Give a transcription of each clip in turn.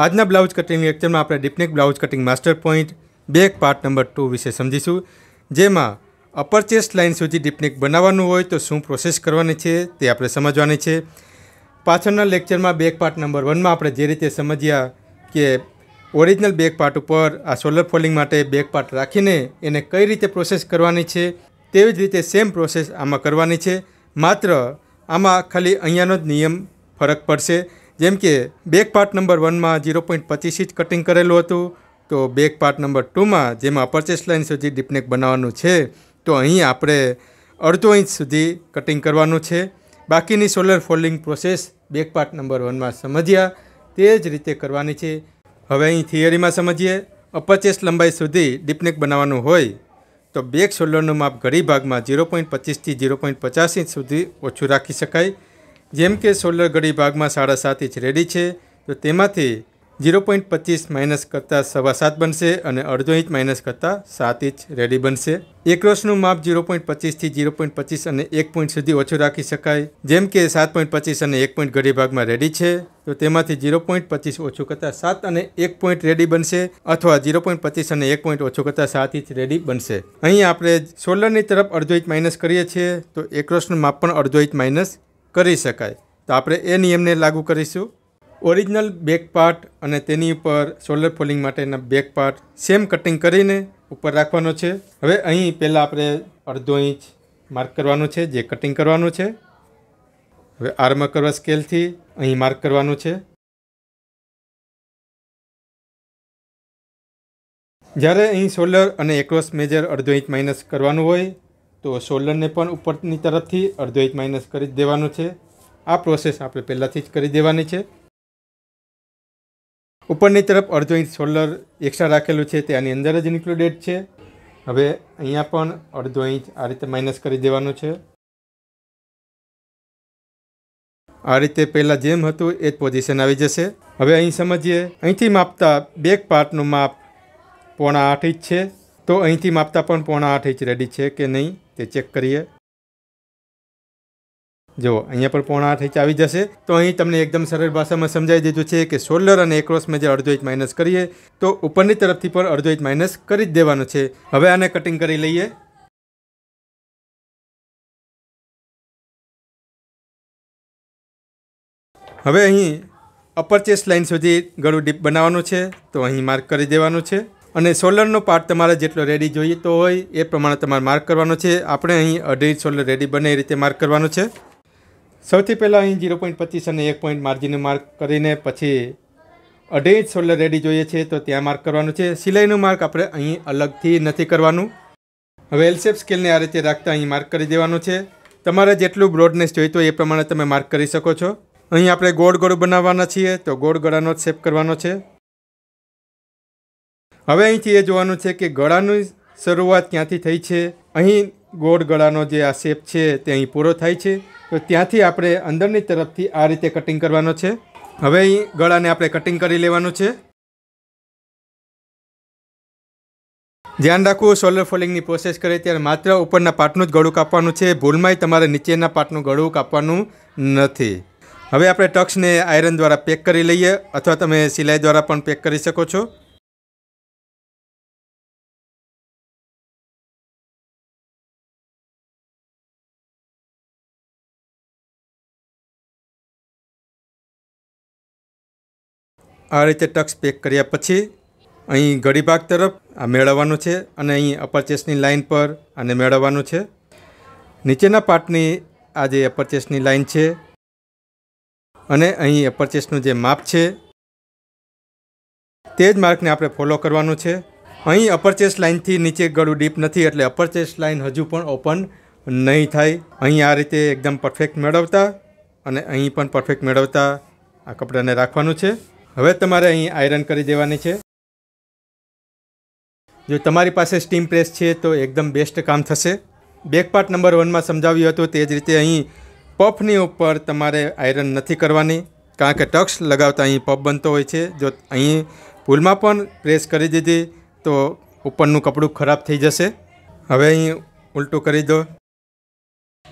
આજના blouse cutting લેક્ચરમાં આપણે deep neck blouse cutting master point back part number two વિશે સમજીશું જેમાં અપરચેસ ચેસ્ટ લાઇન સુધી ડિપનેક બનાવવાનું હોય તો શું પ્રોસેસ કરવાની છે તે આપણે સમજવાની છે પાછળના લેક્ચરમાં બેક પાર્ટ નંબર વનમાં આપણે જે રીતે સમજ્યા કે ઓરિજિનલ બેક પાર્ટ ઉપર આ સોલર ફોલિંગ માટે બેક પાર્ટ રાખીને એને કઈ રીતે પ્રોસેસ કરવાની છે તેવી જ રીતે સેમ પ્રોસેસ આમાં કરવાની છે માત્ર આમાં ખાલી અહીંયાનો જ નિયમ ફરક પડશે જેમ કે બેક પાર્ટ નંબર વનમાં ઝીરો પોઈન્ટ પચીસ ઇંચ કટિંગ કરેલું હતું તો બેક પાર્ટ નંબર ટુમાં જેમાં અપરચેસ લાઇન સુધી ડીપનેક બનાવવાનું છે તો અહીં આપણે અડધો ઇંચ સુધી કટિંગ કરવાનું છે બાકીની shoulder folding process back part number વનમાં સમજ્યા તે જ રીતે કરવાની છે હવે અહીં થિયરીમાં સમજીએ અપરચેસ લંબાઈ સુધી ડીપનેક બનાવવાનું હોય તો બેક શોલ્ડરનું માપ ઘડી ભાગમાં ઝીરો પોઈન્ટ પચીસથી ઝીરો પોઈન્ટ પચાસ ઇંચ સુધી ઓછું રાખી શકાય જેમ કે સોલર ઘડી ભાગમાં સાડા સાત ઇંચ રેડી છે તો તેમાંથી ઝીરો પોઈન્ટ પચીસ માઇનસ કરતાં સવા સાત બનશે અને અડધો ઇંચ માઇનસ કરતાં સાત ઇંચ રેડી બનશે એકરોસનું માપ ઝીરો પોઈન્ટ પચીસથી ઝીરો પોઈન્ટ પચીસ અને એક પોઈન્ટ સુધી ઓછું રાખી શકાય જેમ કે સાત પોઈન્ટ પચીસ અને એક પોઈન્ટ ઘડી ભાગમાં રેડી છે તો તેમાંથી ઝીરો પોઈન્ટ પચીસ ઓછું કરતાં સાત અને એક પોઈન્ટ રેડી બનશે અથવા ઝીરો પોઈન્ટ પચીસ અને એક પોઈન્ટ ઓછું કરતાં સાત ઇંચ રેડી બનશે અહીં આપણે સોલરની તરફ અડધો ઇંચ માઇનસ કરીએ છીએ તો એકરોસનું માપ પણ અડધો ઇંચ માઇનસ કરી શકાય તો આપણે એ નિયમને લાગુ કરીશું ઓરિજિનલ બેક પાર્ટ અને તેની ઉપર સોલર ફોલિંગ માટેના બેક પાર્ટ સેમ કટિંગ કરીને ઉપર રાખવાનો છે હવે અહીં પહેલાં આપણે અડધો ઇંચ માર્ક કરવાનું છે જે કટિંગ કરવાનું છે હવે આર્મ કરવા સ્કેલથી અહીં માર્ક કરવાનું છે જ્યારે અહીં સોલર અને એક્રોસ મેજર અડધો ઇંચ માઇનસ કરવાનું હોય તો શોલ્ડરને પણ ઉપરની તરફથી અડધો ઇંચ માઇનસ કરી દેવાનું છે આ પ્રોસેસ આપણે પહેલાંથી જ કરી દેવાની છે ઉપરની તરફ અડધો ઇંચ શોલ્ડર એક્સ્ટ્રા રાખેલું છે તે આની અંદર જ ઇન્ક્લુડેડ છે હવે અહીંયા પણ અડધો ઇંચ આ રીતે માઇનસ કરી દેવાનું છે આ રીતે પહેલાં જેમ હતું એ જ પોઝિશન આવી જશે હવે અહીં સમજીએ અહીંથી માપતા બેક પાર્ટનું માપ પોણા આઠ ઇંચ છે તો અહીંથી માપતા પણ પોણા આઠ ઇંચ રેડી છે કે નહીં તે ચેક કરીએ જો અહીંયા પણ પોણા આઠ ઇંચ આવી જશે તો અહીં તમને એકદમ સરળ ભાષામાં સમજાવી દીધું છે કે સોલર અને એક્રોસમાં જે અડધો ઇંચ માઇનસ કરીએ તો ઉપરની તરફથી પણ અડધો ઇંચ માઇનસ કરી જ દેવાનો છે હવે આને કટિંગ કરી લઈએ હવે અહીં અપર ચેસ્ટ લાઇન સુધી ગળું ડીપ બનાવવાનું છે તો અહીં માર્ક કરી દેવાનું છે અને સોલરનો પાર્ટ તમારે જેટલો રેડી જોઈતો હોય એ પ્રમાણે તમારે માર્ક કરવાનો છે આપણે અહીં અઢી સોલર રેડી બને એ રીતે માર્ક કરવાનો છે સૌથી પહેલાં અહીં ઝીરો પોઈન્ટ પચીસ અને એક પોઈન્ટ માર્જિનને માર્ક કરીને પછી અઢી સોલર રેડી જોઈએ છે તો ત્યાં માર્ક કરવાનું છે સિલાઈનું માર્ક આપણે અહીં અલગથી નથી કરવાનું હવે એલસેપ સ્કેલને આ રીતે રાખતા અહીં માર્ક કરી દેવાનું છે તમારે જેટલું બ્રોડનેસ જોઈતો એ પ્રમાણે તમે માર્ક કરી શકો છો અહીં આપણે ગોળ ગોળ બનાવવાના છીએ તો ગોળ ગળાનો જ શેપ કરવાનો છે હવે અહીંથી એ જોવાનું છે કે ગળાની શરૂઆત ક્યાંથી થઈ છે અહીં ગોળ ગળાનો જે આ શેપ છે તે અહીં પૂરો થાય છે તો ત્યાંથી આપણે અંદરની તરફથી આ રીતે કટિંગ કરવાનો છે હવે અહીં ગળાને આપણે કટિંગ કરી લેવાનું છે ધ્યાન રાખવું સોલર ફોલિંગની પ્રોસેસ કરે ત્યારે માત્ર ઉપરના પાટનું જ ગળું કાપવાનું છે ભૂલમાંય તમારે નીચેના પાટનું ગળું કાપવાનું નથી હવે આપણે ટક્સને આયરન દ્વારા પેક કરી લઈએ અથવા તમે સિલાઈ દ્વારા પણ પેક કરી શકો છો આ રીતે ટક્સ પેક કર્યા પછી અહીં ઘડી ભાગ તરફ આ મેળવવાનું છે અને અહીં અપરચેસની લાઇન પર આને મેળવવાનું છે નીચેના પાર્ટની આ જે અપરચેસની લાઇન છે અને અહીં અપરચેસનું જે માપ છે તે જ માર્કને આપણે ફોલો કરવાનું છે અહીં અપરચેસ લાઇનથી નીચે ગળું ડીપ નથી એટલે અપરચેસ લાઇન હજુ પણ ઓપન નહીં થાય અહીં આ રીતે એકદમ પરફેક્ટ મેળવતા અને અહીં પણ પરફેક્ટ મેળવતા આ કપડાને રાખવાનું છે હવે તમારે અહીં આયરન કરી દેવાની છે જો તમારી પાસે સ્ટીમ પ્રેસ છે તો એકદમ બેસ્ટ કામ થશે બેક પાર્ટ નંબર વનમાં સમજાવ્યું હતું તે જ રીતે અહીં પફની ઉપર તમારે આયરન નથી કરવાની કારણ કે ટક્સ લગાવતા અહીં પફ બનતો હોય છે જો અહીં પુલમાં પણ પ્રેસ કરી દીધી તો ઉપરનું કપડું ખરાબ થઈ જશે હવે અહીં ઉલટું કરી દો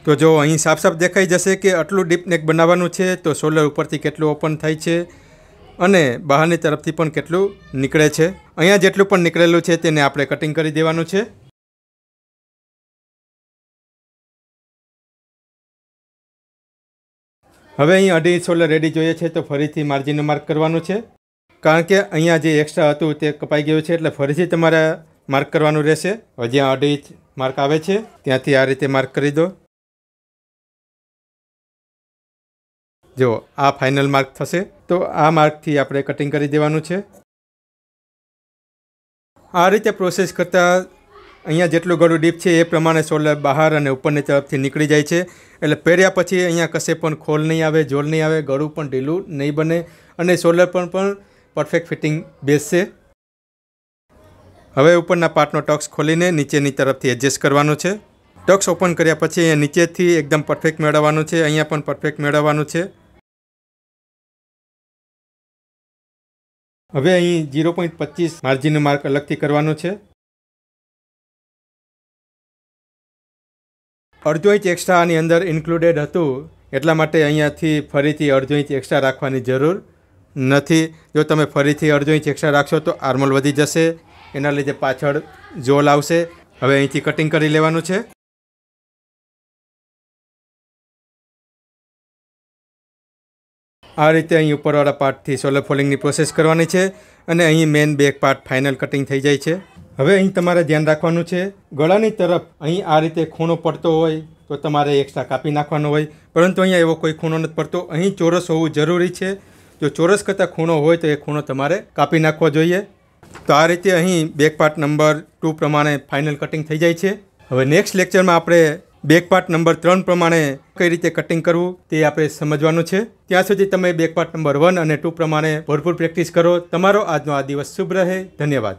તો જો અહીં સાફ સાફ દેખાઈ જશે કે આટલું ડીપ નેક બનાવવાનું છે તો સોલર ઉપરથી કેટલું ઓપન થાય છે અને બહારની તરફથી પણ કેટલું નીકળે છે અહીંયા જેટલું પણ નીકળેલું છે તેને આપણે કટિંગ કરી દેવાનું છે હવે અહીં અઢી સોલર રેડી જોઈએ છે તો ફરીથી માર્જિનનું માર્ક કરવાનું છે કારણ કે અહીંયા જે એક્સ્ટ્રા હતું તે કપાઈ ગયું છે એટલે ફરીથી તમારે માર્ક કરવાનું રહેશે હવે જ્યાં અઢી માર્ક આવે છે ત્યાંથી આ રીતે માર્ક કરી દો જો આ ફાઇનલ માર્ક થશે તો આ માર્કથી આપણે કટિંગ કરી દેવાનું છે આ રીતે પ્રોસેસ કરતાં અહીંયા જેટલું ગળું ડીપ છે એ પ્રમાણે સોલર બહાર અને ઉપરની તરફથી નીકળી જાય છે એટલે પહેર્યા પછી અહીંયા કશે પણ ખોલ નહીં આવે જોલ નહીં આવે ગળું પણ ઢીલું નહીં બને અને સોલર પણ પણ પરફેક્ટ ફિટિંગ બેસશે હવે ઉપરના પાર્ટનો ટક્સ ખોલીને નીચેની તરફથી એડજસ્ટ કરવાનો છે ટક્સ ઓપન કર્યા પછી અહીંયા નીચેથી એકદમ પરફેક્ટ મેળવવાનું છે અહીંયા પણ પરફેક્ટ મેળવવાનું છે હવે અહીં જીરો પોઈન્ટ પચીસ માર્જિન માર્ક અલગથી કરવાનો છે અડધો ઇંચ એક્સ્ટ્રા આની અંદર ઇન્ક્લુડેડ હતું એટલા માટે અહીંયાથી ફરીથી અડધો ઇંચ એક્સ્ટ્રા રાખવાની જરૂર નથી જો તમે ફરીથી અડધો ઇંચ એક્સ્ટ્રા રાખશો તો આર્મોલ વધી જશે એના લીધે પાછળ ઝોલ આવશે હવે અહીંથી કટિંગ કરી લેવાનું છે આ રીતે અહીં ઉપરવાળા પાર્ટથી સોલર ફોલિંગની પ્રોસેસ કરવાની છે અને અહીં main back part final cutting થઈ જાય છે હવે અહીં તમારે ધ્યાન રાખવાનું છે ગળાની તરફ અહીં આ રીતે ખૂણો પડતો હોય તો તમારે એક્સ્ટ્રા કાપી નાખવાનો હોય પરંતુ અહીંયા એવો કોઈ ખૂણો નથી પડતો અહીં ચોરસ હોવું જરૂરી છે જો ચોરસ કરતાં ખૂણો હોય તો એ ખૂણો તમારે કાપી નાખવો જોઈએ તો આ રીતે અહીં બેક પાર્ટ નંબર ટુ પ્રમાણે ફાઇનલ કટિંગ થઈ જાય છે હવે નેક્સ્ટ લેક્ચરમાં આપણે બેકપાર્ટ નંબર ત્રણ પ્રમાણે કઈ રીતે કટિંગ કરવું તે આપણે સમજવાનું છે ત્યાં સુધી તમે બેકપાર્ટ નંબર વન અને ટુ પ્રમાણે ભરપૂર પ્રેક્ટિસ કરો તમારો આજનો આ દિવસ શુભ રહે ધન્યવાદ